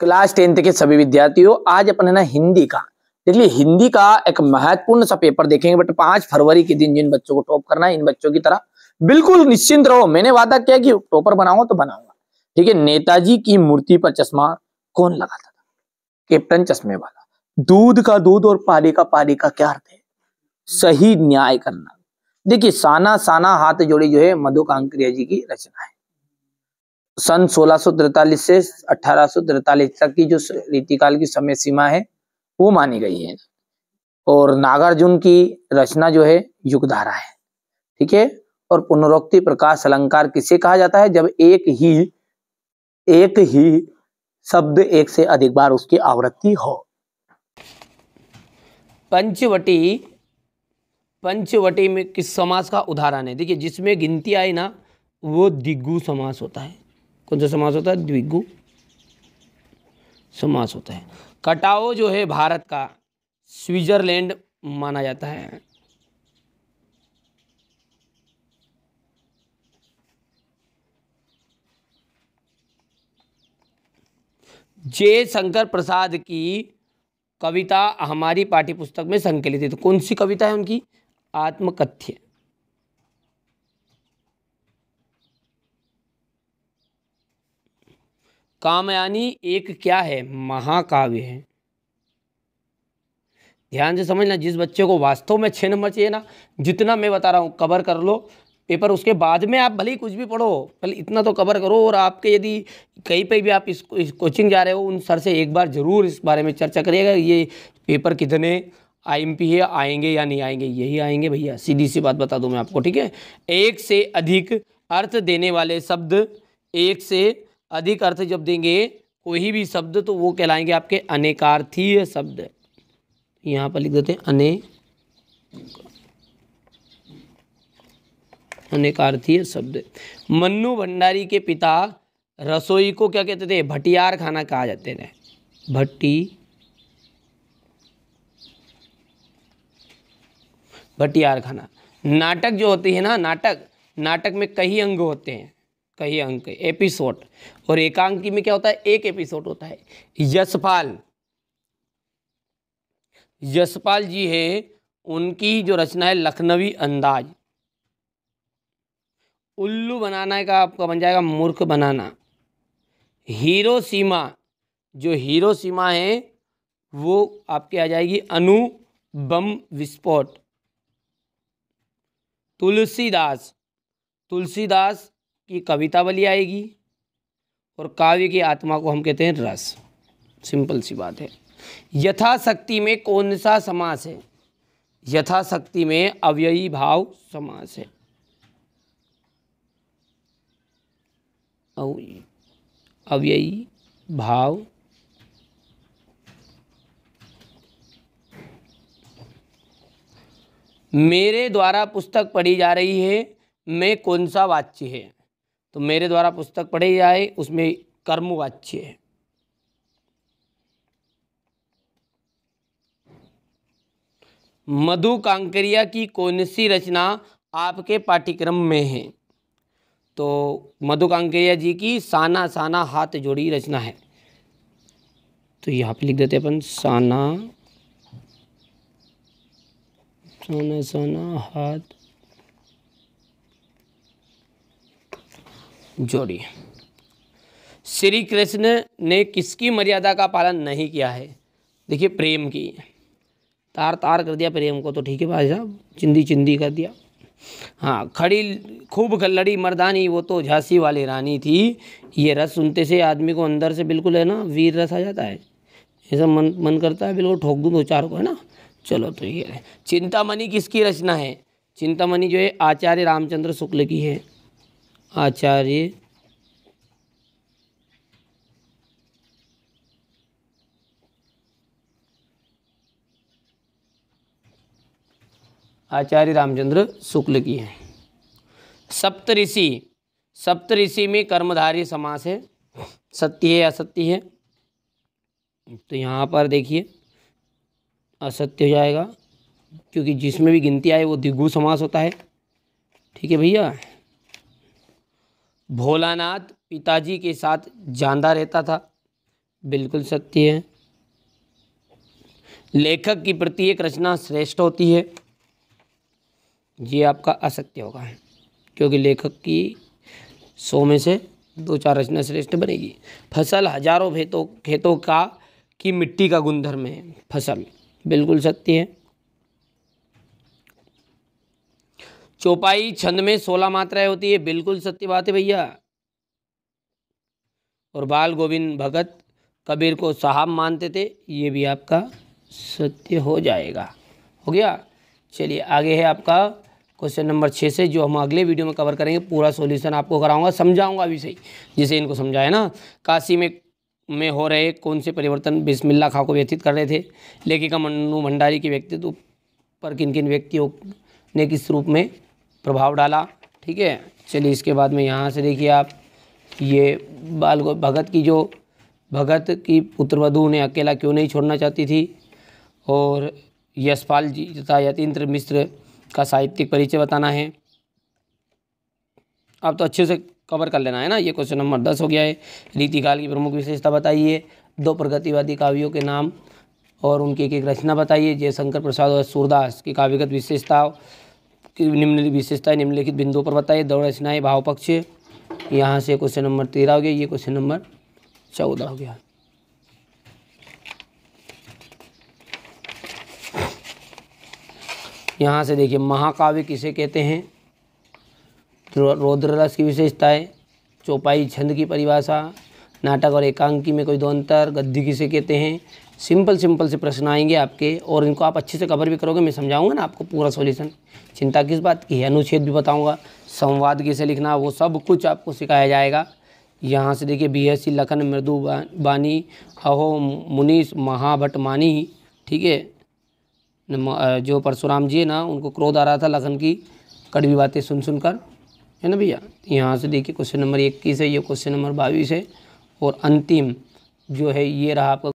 class tenth के सभी विद्यार्थियों आज अपन है ना हिंदी का देखिए हिंदी का एक महत्वपूर्ण सा पेपर देखेंगे बट पांच फरवरी के दिन जिन बच्चों को टॉप करना है इन बच्चों की तरह बिल्कुल निश्चिंत रहो मैंने वादा किया कि टॉपर बनाऊंगा तो बनाऊंगा ठीक है नेताजी की मूर्ति पर चश्मा कौन लगाता था कैप्टन चश्मे वाला दूध का दूध और पानी का पानी का क्या अर्थ है सही न्याय करना देखिए साना साना हाथ जोड़ी जो है मधु जी की रचना है सन सोलह से अठारह तक की जो रीतिकाल की समय सीमा है वो मानी गई है और नागार्जुन की रचना जो है युगधारा है ठीक है और पुनरोक्ति प्रकाश अलंकार किसे कहा जाता है जब एक ही एक ही शब्द एक से अधिक बार उसकी आवृत्ति हो पंचवटी पंचवटी में किस समास का उदाहरण है देखिए जिसमें गिनती आई ना वो दिग्गु समास होता है कौन सा समास होता है द्विगु समास होता है कटाओ जो है भारत का स्विट्जरलैंड माना जाता है जे शंकर प्रसाद की कविता हमारी पाठ्यपुस्तक में संकलित है तो कौन सी कविता है उनकी आत्मकथ्य कामयानी एक क्या है महाकाव्य है ध्यान से समझना जिस बच्चे को वास्तव में छह नंबर चाहिए ना जितना मैं बता रहा हूँ कवर कर लो पेपर उसके बाद में आप भले ही कुछ भी पढ़ो पहले इतना तो कवर करो और आपके यदि कहीं पे भी आप इस, इस कोचिंग जा रहे हो उन सर से एक बार ज़रूर इस बारे में चर्चा करिएगा ये पेपर कितने आईएमपी है आएंगे या नहीं आएंगे यही आएंगे भैया सीधी सी बात बता दूँ मैं आपको ठीक है एक से अधिक अर्थ देने वाले शब्द एक से अधिक अर्थ जब देंगे कोई भी शब्द तो वो कहलाएंगे आपके अनेकार्थीय शब्द यहाँ पर लिख देते हैं अने अनेकार्थीय शब्द मन्नू भंडारी के पिता रसोई को क्या कहते थे भटियार खाना कहा जाते थे भट्टी भटियार खाना नाटक जो होती है ना नाटक नाटक में कई अंग होते हैं कई अंक एपिसोड और एकांकी में क्या होता है एक एपिसोड होता है यशपाल यशपाल जी है उनकी जो रचना है लखनवी अंदाज उल्लू बनाना का आपका बन जाएगा मूर्ख बनाना हीरो सीमा जो हीरो सीमा है वो आपके आ जाएगी अनु बम विस्फोट तुलसीदास तुलसीदास की कवितावली आएगी और काव्य की आत्मा को हम कहते हैं रस सिंपल सी बात है यथाशक्ति में कौन सा समास है यथाशक्ति में अव्ययी भाव समास है अव्ययी भाव मेरे द्वारा पुस्तक पढ़ी जा रही है मैं कौन सा वाच्य है तो मेरे द्वारा पुस्तक पढ़ी जाए उसमें कर्मवाच्य है मधु कांकरिया की कौन सी रचना आपके पाठ्यक्रम में है तो मधु कांकरिया जी की साना साना हाथ जोड़ी रचना है तो यहाँ पे लिख देते अपन साना साना साना हाथ जोड़ी श्री कृष्ण ने किसकी मर्यादा का पालन नहीं किया है देखिए प्रेम की तार तार कर दिया प्रेम को तो ठीक है भाई साहब चिंदी चिंदी कर दिया हाँ खड़ी खूब खल्लड़ी मर्दानी वो तो झांसी वाली रानी थी ये रस सुनते से आदमी को अंदर से बिल्कुल है ना वीर रस आ जाता है ऐसा मन मन करता है बिल्कुल ठोक दूँ दो चार को है ना चलो तो ये चिंतामणि किसकी रचना है चिंतामणि जो है आचार्य रामचंद्र शुक्ल की है आचार्य आचार्य रामचंद्र शुक्ल की है सप्तऋषि सप्तऋषि में कर्मधारी समास है सत्य है असत्य है तो यहाँ पर देखिए असत्य हो जाएगा क्योंकि जिसमें भी गिनती आए वो दिग्गु समास होता है ठीक है भैया भोलानाथ पिताजी के साथ जानदा रहता था बिल्कुल सत्य है लेखक की प्रत्येक रचना श्रेष्ठ होती है ये आपका असत्य होगा क्योंकि लेखक की सौ में से दो चार रचना श्रेष्ठ बनेगी फसल हजारों खेतों खेतों का की मिट्टी का गुणधर्म है फसल बिल्कुल सत्य है चौपाई छंद में सोलह मात्राएं होती है बिल्कुल सत्य बात है भैया और बाल गोविंद भगत कबीर को साहब मानते थे ये भी आपका सत्य हो जाएगा हो गया चलिए आगे है आपका क्वेश्चन नंबर छः से जो हम अगले वीडियो में कवर करेंगे पूरा सॉल्यूशन आपको कराऊंगा समझाऊंगा अभी सही जिसे इनको समझाया ना काशी में में हो रहे कौन से परिवर्तन बिस्मिल्ला खां को व्यतीत कर रहे थे लेखिका मनु भंडारी के व्यक्तित्व पर किन किन व्यक्तियों ने किस रूप में प्रभाव डाला ठीक है चलिए इसके बाद में यहाँ से देखिए आप ये बाल भगत की जो भगत की पुत्रवधु उन्हें अकेला क्यों नहीं छोड़ना चाहती थी और यशपाल जी तथा यतीन्द्र मिश्र का साहित्यिक परिचय बताना है आप तो अच्छे से कवर कर लेना है ना ये क्वेश्चन नंबर दस हो गया है रीतिकाल की प्रमुख विशेषता बताइए दो प्रगतिवादी काव्यों के नाम और उनकी एक एक रचना बताइए जयशंकर प्रसाद और सूरदास की काव्यगत विशेषता निम्नलिखित विशेषता निम्नलिखित बिंदुओं पर बताइए दौड़चनाएँ भाव पक्ष यहाँ से क्वेश्चन नंबर तेरह हो गया ये क्वेश्चन नंबर चौदह हो गया यहाँ से देखिए महाकाव्य किसे कहते हैं रौद्ररस की विशेषताएं चौपाई छंद की परिभाषा नाटक और एकांकी में कोई दो अंतर गद्दी किसे कहते हैं सिंपल सिंपल से प्रश्न आएंगे आपके और इनको आप अच्छे से कवर भी करोगे मैं समझाऊंगा ना आपको पूरा सॉल्यूशन चिंता किस बात की है अनुच्छेद भी बताऊंगा संवाद कैसे लिखना वो सब कुछ आपको सिखाया जाएगा यहाँ से देखिए बी एस सी लखन मृदु बानी अहो मुनीस मानी ठीक है जो परशुराम जी है ना उनको क्रोध आ रहा था लखन की कड़वी बातें सुन सुनकर है ना भैया यहाँ से देखिए क्वेश्चन नंबर इक्कीस है ये क्वेश्चन नंबर बाईस है और अंतिम जो है ये रहा आपका